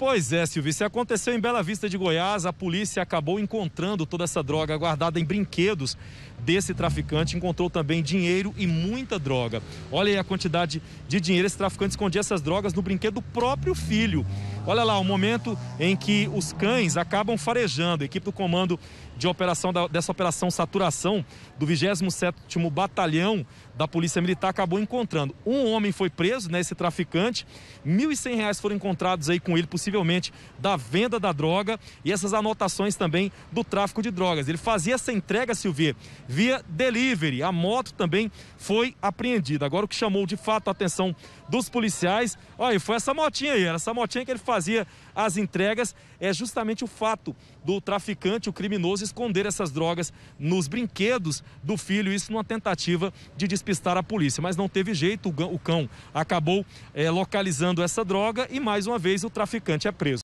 Pois é, Silvio, isso aconteceu em Bela Vista de Goiás. A polícia acabou encontrando toda essa droga guardada em brinquedos desse traficante. Encontrou também dinheiro e muita droga. Olha aí a quantidade de dinheiro. Esse traficante escondia essas drogas no brinquedo do próprio filho. Olha lá, o momento em que os cães acabam farejando. A equipe do comando de operação dessa operação saturação do 27º Batalhão da Polícia Militar acabou encontrando. Um homem foi preso, né, esse traficante. R$ 1.100 foram encontrados aí com ele, possível possivelmente da venda da droga e essas anotações também do tráfico de drogas. Ele fazia essa entrega, Silvia, via delivery. A moto também foi apreendida. Agora, o que chamou de fato a atenção dos policiais, olha, foi essa motinha aí, era essa motinha que ele fazia as entregas, é justamente o fato do traficante, o criminoso, esconder essas drogas nos brinquedos do filho, isso numa tentativa de despistar a polícia. Mas não teve jeito, o cão acabou é, localizando essa droga e mais uma vez o traficante traficante é preso.